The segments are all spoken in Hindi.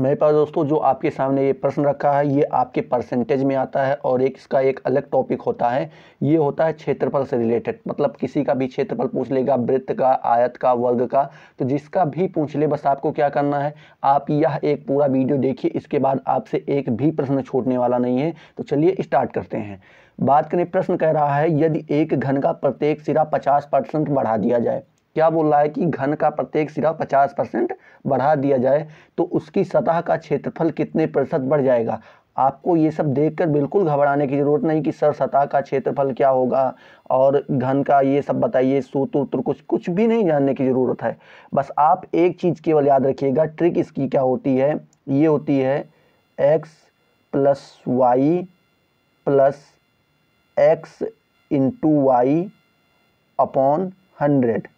मेरे पास दोस्तों जो आपके सामने ये प्रश्न रखा है ये आपके परसेंटेज में आता है और एक इसका एक अलग टॉपिक होता है ये होता है क्षेत्रफल से रिलेटेड मतलब किसी का भी क्षेत्रफल पूछ लेगा वृत्त का आयत का वर्ग का तो जिसका भी पूछ ले बस आपको क्या करना है आप यह एक पूरा वीडियो देखिए इसके बाद आपसे एक भी प्रश्न छूटने वाला नहीं है तो चलिए स्टार्ट करते हैं बात करें प्रश्न कह रहा है यदि एक घन का प्रत्येक सिरा पचास बढ़ा दिया जाए क्या बोल रहा है कि घन का प्रत्येक सिरा 50 परसेंट बढ़ा दिया जाए तो उसकी सतह का क्षेत्रफल कितने प्रतिशत बढ़ जाएगा आपको ये सब देखकर बिल्कुल घबराने की ज़रूरत नहीं कि सर सतह का क्षेत्रफल क्या होगा और घन का ये सब बताइए सूत्र उत्र कुछ कुछ भी नहीं जानने की ज़रूरत है बस आप एक चीज़ केवल याद रखिएगा ट्रिक इसकी क्या होती है ये होती है x plus y plus x into y upon hundred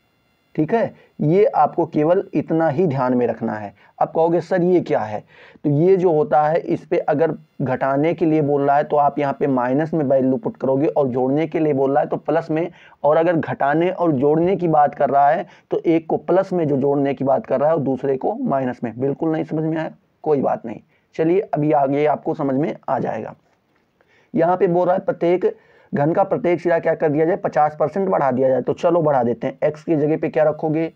ठीक है ये आपको केवल इतना ही ध्यान में रखना है अब कहोगे सर ये क्या है तो ये जो होता है इस पर अगर घटाने के लिए बोल रहा है तो आप यहाँ पे माइनस में वैल्यू पुट करोगे और जोड़ने के लिए बोल रहा है तो प्लस में और अगर घटाने और जोड़ने की बात कर रहा है तो एक को प्लस में जो जोड़ने की बात कर रहा है और दूसरे को माइनस में बिल्कुल नहीं समझ में आया कोई बात नहीं चलिए अभी आगे आपको समझ में आ जाएगा यहाँ पे बोल रहा है प्रत्येक घन का प्रत्येक सिरा क्या कर दिया जाए पचास परसेंट बढ़ा दिया जाए तो चलो बढ़ा देते हैं एक्स की जगह पे क्या रखोगे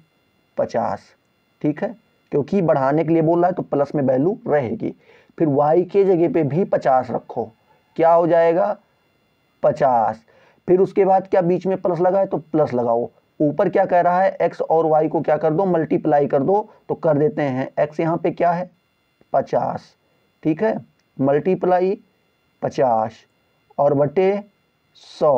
पचास ठीक है क्योंकि बढ़ाने के लिए बोल रहा है तो प्लस में वैल्यू रहेगी फिर वाई के जगह पे भी पचास रखो क्या हो जाएगा पचास फिर उसके बाद क्या बीच में प्लस लगा है तो प्लस लगाओ ऊपर क्या कह रहा है एक्स और वाई को क्या कर दो मल्टीप्लाई कर दो तो कर देते हैं एक्स यहाँ पे क्या है पचास ठीक है मल्टीप्लाई पचास और बटे सौ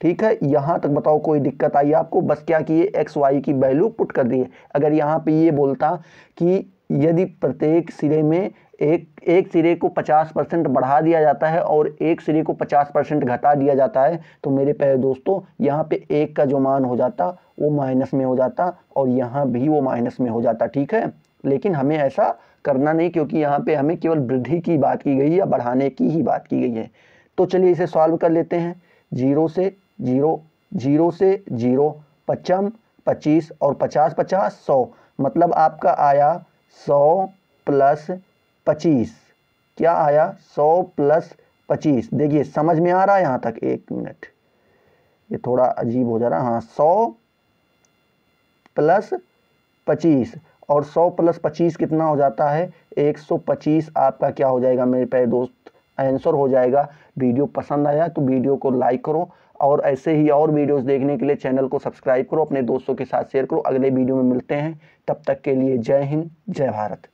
ठीक है यहाँ तक बताओ कोई दिक्कत आई आपको बस क्या किए एक्स वाई की वैल्यू पुट कर दिए अगर यहाँ पे ये बोलता कि यदि प्रत्येक सिरे में एक एक सिरे को 50 परसेंट बढ़ा दिया जाता है और एक सिरे को 50 परसेंट घटा दिया जाता है तो मेरे प्यारे दोस्तों यहाँ पे एक का जो मान हो जाता वो माइनस में हो जाता और यहाँ भी वो माइनस में हो जाता ठीक है लेकिन हमें ऐसा करना नहीं क्योंकि यहाँ पे हमें केवल वृद्धि की बात की गई या बढ़ाने की ही बात की गई है तो चलिए इसे सॉल्व कर लेते हैं जीरो से जीरो जीरो से जीरो पचम पच्चीस और पचास पचास सौ मतलब आपका आया सौ प्लस पच्चीस क्या आया सौ प्लस पच्चीस देखिए समझ में आ रहा है यहाँ तक एक मिनट ये थोड़ा अजीब हो जा रहा है हाँ सौ प्लस पच्चीस और सौ प्लस पच्चीस कितना हो जाता है एक सौ पच्चीस आपका क्या हो जाएगा मेरे प्यारे दोस्त आंसर हो जाएगा वीडियो पसंद आया तो वीडियो को लाइक करो और ऐसे ही और वीडियोस देखने के लिए चैनल को सब्सक्राइब करो अपने दोस्तों के साथ शेयर करो अगले वीडियो में मिलते हैं तब तक के लिए जय हिंद जय भारत